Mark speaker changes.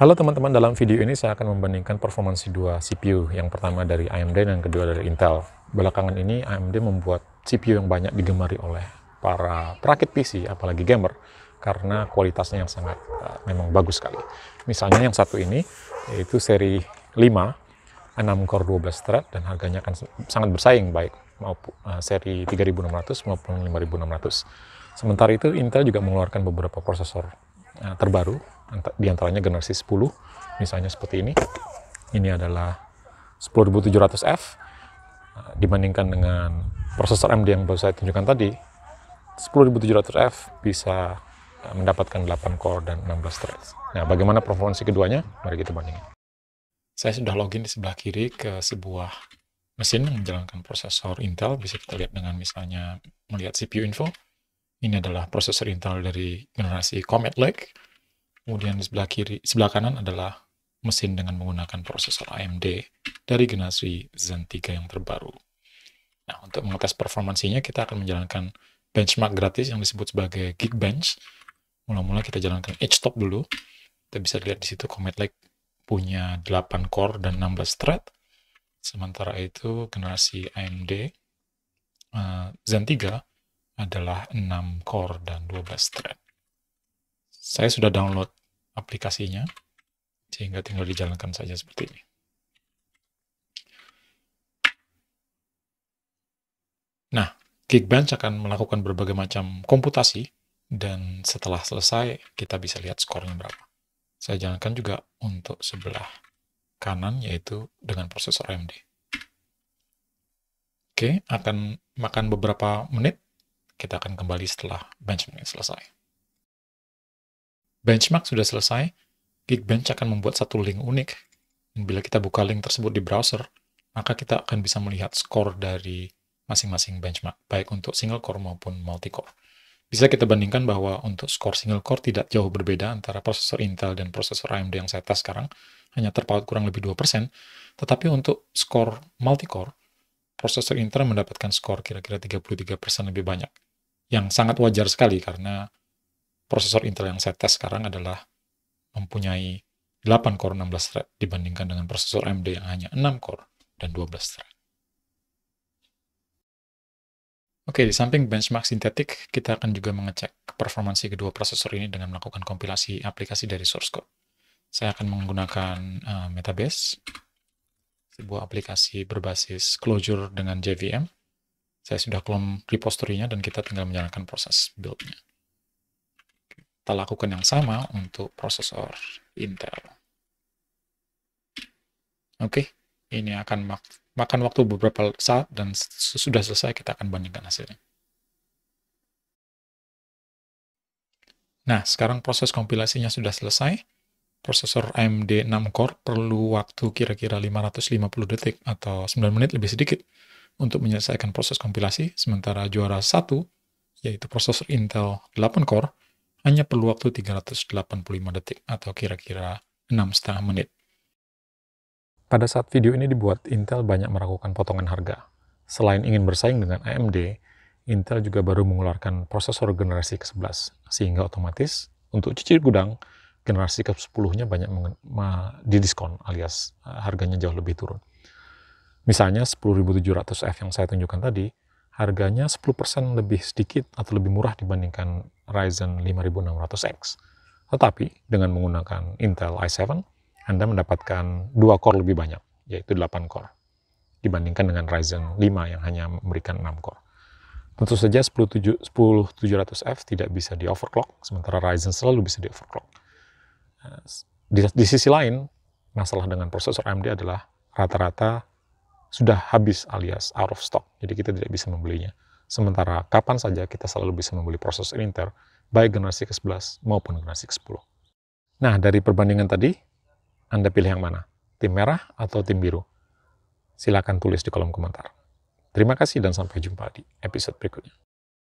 Speaker 1: Halo teman-teman, dalam video ini saya akan membandingkan performansi dua CPU, yang pertama dari AMD dan yang kedua dari Intel. Belakangan ini AMD membuat CPU yang banyak digemari oleh para perakit PC, apalagi gamer, karena kualitasnya yang sangat uh, memang bagus sekali. Misalnya yang satu ini, yaitu seri 5, 6 core 12 thread, dan harganya akan sangat bersaing, baik maupun uh, seri 3600 maupun 5600. Sementara itu Intel juga mengeluarkan beberapa prosesor Eh, terbaru di antaranya generasi 10 misalnya seperti ini ini adalah 10700F eh, dibandingkan dengan prosesor AMD yang baru saya tunjukkan tadi 10700F bisa eh, mendapatkan 8 core dan 16 threads. Nah, bagaimana performansi keduanya? Mari kita bandingkan. Saya sudah login di sebelah kiri ke sebuah mesin yang menjalankan prosesor Intel. Bisa kita lihat dengan misalnya melihat CPU info. Ini adalah prosesor Intel dari generasi Comet Lake. Kemudian di sebelah kiri, sebelah kanan adalah mesin dengan menggunakan prosesor AMD dari generasi Zen 3 yang terbaru. Nah, untuk mengetes performansinya, kita akan menjalankan benchmark gratis yang disebut sebagai Geekbench. Mula-mula kita jalankan H-Top dulu. Kita bisa lihat di situ Comet Lake punya 8 core dan 16 thread. Sementara itu generasi AMD uh, eh, Zen 3 adalah 6 core dan 12 thread. Saya sudah download aplikasinya, sehingga tinggal dijalankan saja seperti ini. Nah, Geekbench akan melakukan berbagai macam komputasi, dan setelah selesai kita bisa lihat skornya berapa. Saya jalankan juga untuk sebelah kanan, yaitu dengan prosesor AMD. Oke, akan makan beberapa menit kita akan kembali setelah benchmark selesai. Benchmark sudah selesai, Geekbench akan membuat satu link unik. Dan bila kita buka link tersebut di browser, maka kita akan bisa melihat skor dari masing-masing benchmark, baik untuk single core maupun multi core. Bisa kita bandingkan bahwa untuk skor single core tidak jauh berbeda antara prosesor Intel dan prosesor AMD yang saya tes sekarang, hanya terpaut kurang lebih 2%, tetapi untuk skor multi core, prosesor Intel mendapatkan skor kira-kira 33% lebih banyak yang sangat wajar sekali karena prosesor Intel yang saya tes sekarang adalah mempunyai 8 core 16 thread dibandingkan dengan prosesor AMD yang hanya 6 core dan 12 thread. Oke, di samping benchmark sintetik, kita akan juga mengecek performansi kedua prosesor ini dengan melakukan kompilasi aplikasi dari source code. Saya akan menggunakan uh, Metabase, sebuah aplikasi berbasis closure dengan JVM. Saya sudah clone repository-nya dan kita tinggal menjalankan proses build-nya. Kita lakukan yang sama untuk prosesor Intel. Oke, okay. ini akan mak makan waktu beberapa saat dan sudah selesai kita akan bandingkan hasilnya. Nah, sekarang proses kompilasinya sudah selesai. Prosesor AMD 6 core perlu waktu kira-kira 550 detik atau 9 menit lebih sedikit untuk menyelesaikan proses kompilasi, sementara juara satu, yaitu prosesor Intel 8 core, hanya perlu waktu 385 detik atau kira-kira setengah menit. Pada saat video ini dibuat, Intel banyak melakukan potongan harga. Selain ingin bersaing dengan AMD, Intel juga baru mengeluarkan prosesor generasi ke-11, sehingga otomatis untuk cicil gudang, generasi ke-10-nya banyak didiskon alias eh, harganya jauh lebih turun. Misalnya 10.700F yang saya tunjukkan tadi, harganya 10% lebih sedikit atau lebih murah dibandingkan Ryzen 5600X. Tetapi dengan menggunakan Intel i7, Anda mendapatkan dua core lebih banyak, yaitu 8 core, dibandingkan dengan Ryzen 5 yang hanya memberikan 6 core. Tentu saja 10700F tidak bisa di overclock, sementara Ryzen selalu bisa di overclock. Eh, di, di sisi lain, masalah dengan prosesor AMD adalah rata-rata sudah habis alias out of stock, jadi kita tidak bisa membelinya. Sementara kapan saja kita selalu bisa membeli prosesor Intel, baik generasi ke-11 maupun generasi ke-10. Nah, dari perbandingan tadi, Anda pilih yang mana? Tim merah atau tim biru? Silakan tulis di kolom komentar. Terima kasih dan sampai jumpa di episode berikutnya.